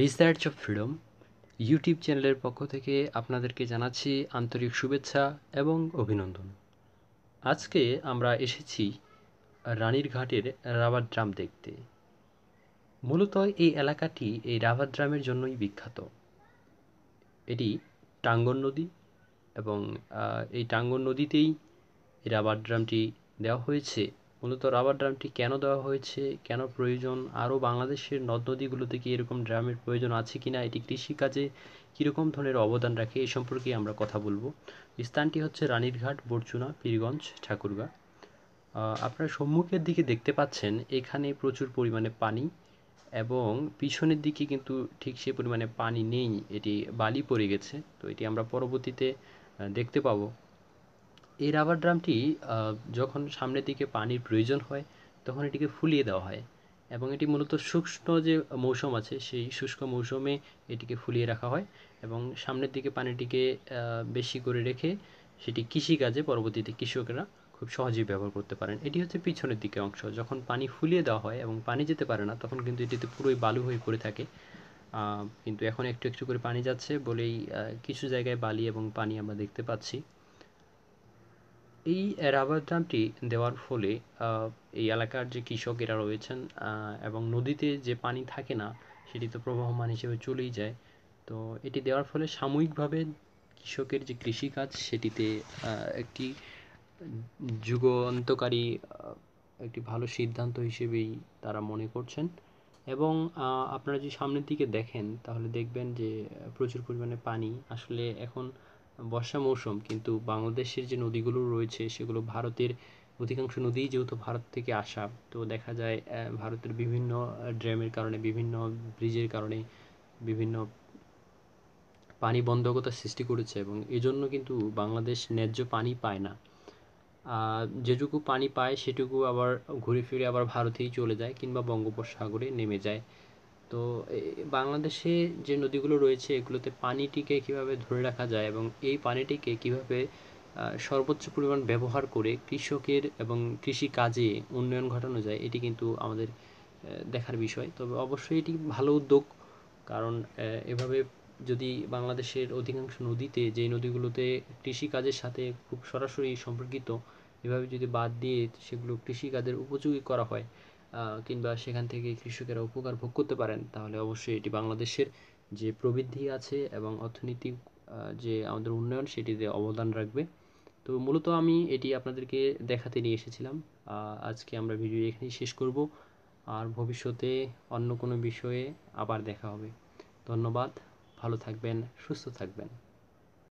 research of freedom YouTube চ্যানেলের পক্ষ থেকে আপনাদেরকে জানাচ্ছি আন্তরিক শুভেচ্ছা এবং অভিনন্দন আজকে আমরা এসেছি রানীর ঘাটের রাবার ড্রাম দেখতে মূলত এই এলাকাটি এই রাবার ড্রামের জন্যই বিখ্যাত এটি টাঙ্গন নদী এবং এই টাঙ্গন নদীতেই রাবার ড্রামটি দেওয়া হয়েছে মূলত রাবার ড্রামটি কেন দেওয়া হয়েছে কেন প্রয়োজন আরও বাংলাদেশের নদ নদীগুলোতে কি এরকম ড্রামের প্রয়োজন আছে কি না এটি কৃষিকাজে কীরকম ধরনের অবদান রাখে এ সম্পর্কে আমরা কথা বলবো স্থানটি হচ্ছে রানীরঘাট বরচুনা পীরগঞ্জ ঠাকুরগা আপনারা সম্মুখের দিকে দেখতে পাচ্ছেন এখানে প্রচুর পরিমাণে পানি এবং পিছনের দিকে কিন্তু ঠিক সে পরিমাণে পানি নেই এটি বালি পড়ে গেছে তো এটি আমরা পরবর্তীতে দেখতে পাবো এই রাবার ড্রামটি যখন সামনের দিকে পানির প্রয়োজন হয় তখন এটিকে ফুলিয়ে দেওয়া হয় এবং এটি মূলত শুষ্ক যে মৌসুম আছে সেই শুষ্ক মৌসুমে এটিকে ফুলিয়ে রাখা হয় এবং সামনের দিকে পানিটিকে বেশি করে রেখে সেটি কৃষিকাজে পরবর্তীতে কৃষকেরা খুব সহজেই ব্যবহার করতে পারেন এটি হচ্ছে পিছনের দিকে অংশ যখন পানি ফুলিয়ে দেওয়া হয় এবং পানি যেতে পারে না তখন কিন্তু এটিতে পুরোই বালু হয়ে পড়ে থাকে কিন্তু এখন একটু একটু করে পানি যাচ্ছে বলেই কিছু জায়গায় বালি এবং পানি আমরা দেখতে পাচ্ছি এই রাবার ড্রামটি দেওয়ার ফলে এই এলাকার যে কৃষক এরা রয়েছেন এবং নদীতে যে পানি থাকে না সেটি তো প্রবাহমান হিসেবে চলেই যায় তো এটি দেওয়ার ফলে সাময়িকভাবে কৃষকের যে কৃষিকাজ সেটিতে একটি যুগান্তকারী একটি ভালো সিদ্ধান্ত হিসেবেই তারা মনে করছেন এবং আপনারা যদি সামনের দিকে দেখেন তাহলে দেখবেন যে প্রচুর পরিমাণে পানি আসলে এখন বর্ষা মৌসুম কিন্তু বাংলাদেশের যে নদীগুলো রয়েছে সেগুলো ভারতের অধিকাংশ নদী যেহেতু ভারত থেকে আসা তো দেখা যায় ভারতের বিভিন্ন ড্যামের কারণে বিভিন্ন ব্রিজের কারণে বিভিন্ন পানি বন্ধকতা সৃষ্টি করেছে এবং এজন্য কিন্তু বাংলাদেশ ন্যায্য পানি পায় না যেটুকু পানি পায় সেটুকু আবার ঘুরে ফিরে আবার ভারতেই চলে যায় কিংবা বঙ্গোপসাগরে নেমে যায় তো বাংলাদেশে যে নদীগুলো রয়েছে এগুলোতে পানিটিকে কিভাবে ধরে রাখা যায় এবং এই পানিটিকে কিভাবে সর্বোচ্চ পরিমাণ ব্যবহার করে কৃষকের এবং কৃষি কাজে উন্নয়ন ঘটানো যায় এটি কিন্তু আমাদের দেখার বিষয় তবে অবশ্যই এটি ভালো উদ্যোগ কারণ এভাবে যদি বাংলাদেশের অধিকাংশ নদীতে যে নদীগুলোতে কৃষিকাজের সাথে খুব সরাসরি সম্পর্কিত এভাবে যদি বাদ দিয়ে সেগুলো কৃষিকাজের উপযোগী করা হয় কিংবা সেখান থেকে কৃষকেরা উপকার ভোগ করতে পারেন তাহলে অবশ্যই এটি বাংলাদেশের যে প্রবৃদ্ধি আছে এবং অর্থনৈতিক যে আমাদের উন্নয়ন সেটিতে অবদান রাখবে তো মূলত আমি এটি আপনাদেরকে দেখাতে নিয়ে এসেছিলাম আজকে আমরা ভিডিও এখানেই শেষ করব আর ভবিষ্যতে অন্য কোনো বিষয়ে আবার দেখা হবে ধন্যবাদ ভালো থাকবেন সুস্থ থাকবেন